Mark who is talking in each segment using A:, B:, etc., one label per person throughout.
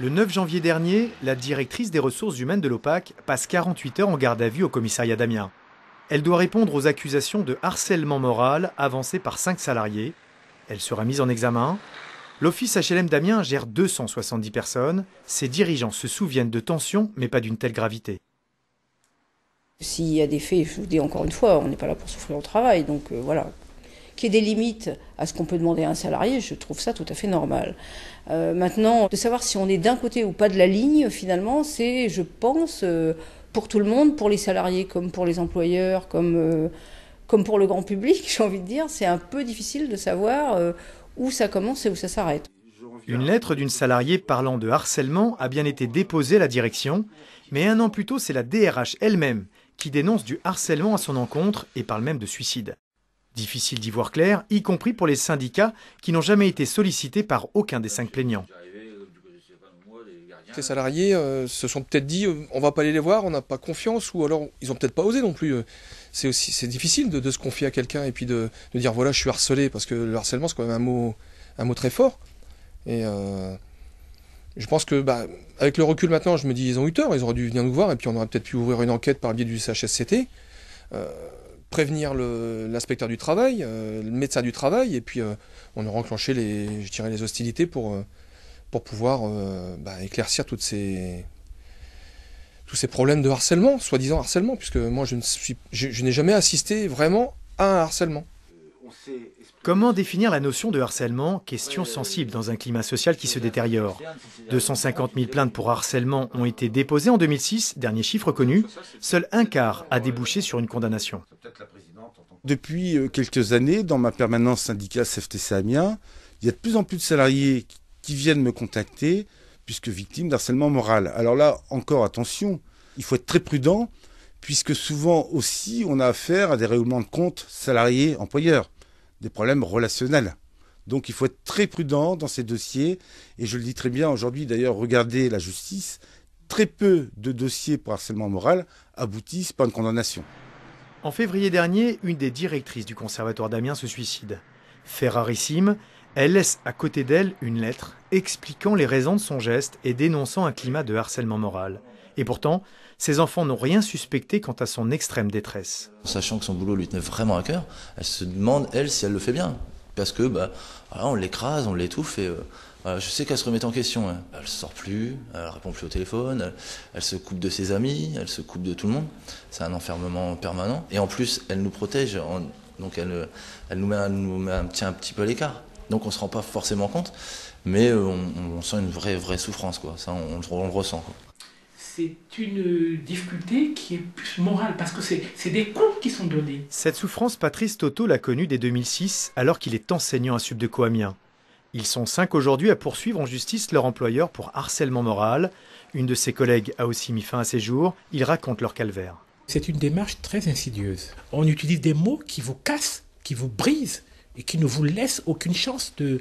A: Le 9 janvier dernier, la directrice des ressources humaines de l'OPAC passe 48 heures en garde à vue au commissariat d'Amiens. Elle doit répondre aux accusations de harcèlement moral avancées par 5 salariés. Elle sera mise en examen. L'office HLM d'Amiens gère 270 personnes. Ses dirigeants se souviennent de tensions, mais pas d'une telle gravité.
B: S'il y a des faits, je vous dis encore une fois, on n'est pas là pour souffrir au travail, donc euh, voilà, qu'il y ait des limites à ce qu'on peut demander à un salarié, je trouve ça tout à fait normal. Euh, maintenant, de savoir si on est d'un côté ou pas de la ligne, finalement, c'est, je pense, euh, pour tout le monde, pour les salariés comme pour les employeurs, comme, euh, comme pour le grand public, j'ai envie de dire, c'est un peu difficile de savoir où ça commence et où ça s'arrête.
A: Une lettre d'une salariée parlant de harcèlement a bien été déposée à la direction, mais un an plus tôt, c'est la DRH elle-même qui dénonce du harcèlement à son encontre et parle même de suicide. Difficile d'y voir clair, y compris pour les syndicats qui n'ont jamais été sollicités par aucun des cinq plaignants.
C: Les salariés euh, se sont peut-être dit euh, on va pas aller les voir, on n'a pas confiance, ou alors ils ont peut-être pas osé non plus. Euh, c'est aussi c'est difficile de, se confier à quelqu'un et puis de, dire voilà je suis harcelé parce que le harcèlement c'est quand même un mot un mot très fort. Et je pense que bah, avec le recul maintenant je me dis ils ont eu heures, ils auraient dû venir nous voir et puis on aurait peut-être pu ouvrir une enquête par le biais du CHSCT prévenir l'inspecteur du travail, euh, le médecin du travail, et puis euh, on a enclenché les, les hostilités pour, euh, pour pouvoir bah, éclaircir toutes ces, tous ces problèmes de harcèlement, soi-disant harcèlement, puisque moi je n'ai je, n'ai jamais assisté vraiment à un harcèlement.
A: Comment définir la notion de harcèlement Question sensible euh, dans un climat social qui se détériore. 250 000 plaintes pour harcèlement ont été déposées en 2006, dernier chiffre connu. Seul un quart a débouché sur une condamnation. Depuis euh, quelques années, dans ma permanence syndicale CFTC Amiens, il y a de plus en plus de salariés qui viennent me contacter puisque victimes d'harcèlement moral. Alors là, encore attention, il faut être très prudent puisque souvent aussi on a affaire à des règlements de comptes salariés-employeurs des problèmes relationnels. Donc il faut être très prudent dans ces dossiers, et je le dis très bien aujourd'hui d'ailleurs, regardez la justice, très peu de dossiers pour harcèlement moral aboutissent par une condamnation. En février dernier, une des directrices du Conservatoire d'Amiens se suicide. Fait rarissime, elle laisse à côté d'elle une lettre expliquant les raisons de son geste et dénonçant un climat de harcèlement moral. Et pourtant, ses enfants n'ont rien
C: suspecté quant à son extrême détresse. Sachant que son boulot lui tenait vraiment à cœur, elle se demande, elle, si elle le fait bien. Parce que, bah, on l'écrase, on l'étouffe et. Euh, je sais qu'elle se remet en question. Hein. Elle ne sort plus, elle répond plus au téléphone, elle, se coupe de ses amis, elle se coupe de tout le monde. C'est un enfermement permanent. Et en plus, elle nous protège, donc elle, nous nous tient un petit peu à l'écart. Donc on ne se rend pas forcément compte, mais euh, on, sent une vraie, vraie souffrance, quoi. Ça, on, le ressent,
B: C'est une difficulté qui est plus morale, parce que c'est des comptes qui sont donnés.
A: Cette souffrance, Patrice Toto l'a connue dès 2006, alors qu'il est enseignant à de Amiens. Ils sont cinq aujourd'hui à poursuivre en justice leur employeur pour harcèlement moral. Une de ses collègues a aussi mis fin à ses jours. Ils racontent leur calvaire.
B: C'est une démarche très insidieuse. On utilise des mots qui vous cassent, qui vous brisent, et qui ne vous laisse aucune chance de,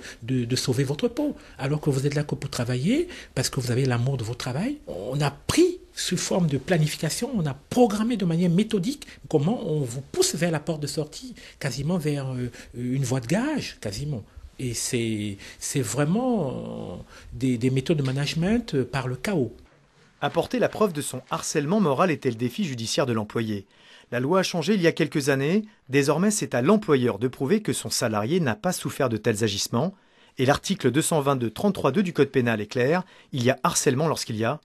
B: sauver votre peau. Alors que vous êtes là que pour travailler, parce que vous avez l'amour de votre travail, on a pris sous forme de planification, on a programmé de manière méthodique comment on vous pousse vers la porte de sortie, quasiment vers euh, une voie de gage, quasiment. Et c'est vraiment euh, des méthodes de management euh, par le chaos. Apporter la preuve de son harcèlement moral était le défi
A: judiciaire de l'employé. La loi a changé il y a quelques années, désormais c'est à l'employeur de prouver que son salarié n'a pas souffert de tels agissements, et l'article 222 33 du Code pénal est clair, il y a harcèlement lorsqu'il y a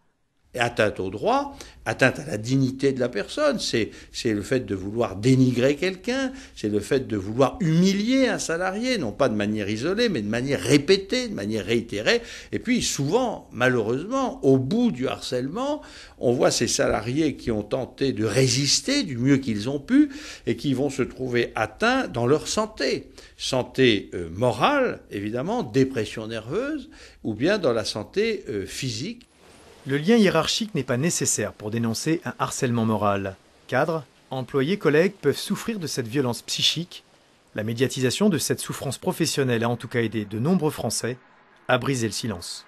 A: atteinte au droit, atteinte à la dignité de la personne, c'est le fait de vouloir dénigrer quelqu'un, c'est le fait de vouloir humilier un salarié, non pas de manière isolée, mais de manière répétée, de manière réitérée. Et puis souvent, malheureusement, au bout du harcèlement, on voit ces salariés qui ont tenté de résister du mieux qu'ils ont pu et qui vont se trouver atteints dans leur santé. Santé euh, morale, évidemment, dépression nerveuse, ou bien dans la santé euh, physique. Le lien hiérarchique n'est pas nécessaire pour dénoncer un harcèlement moral. Cadres, employés, collègues peuvent souffrir de cette violence psychique. La médiatisation de cette souffrance professionnelle a en tout cas aidé de nombreux Français à briser le silence.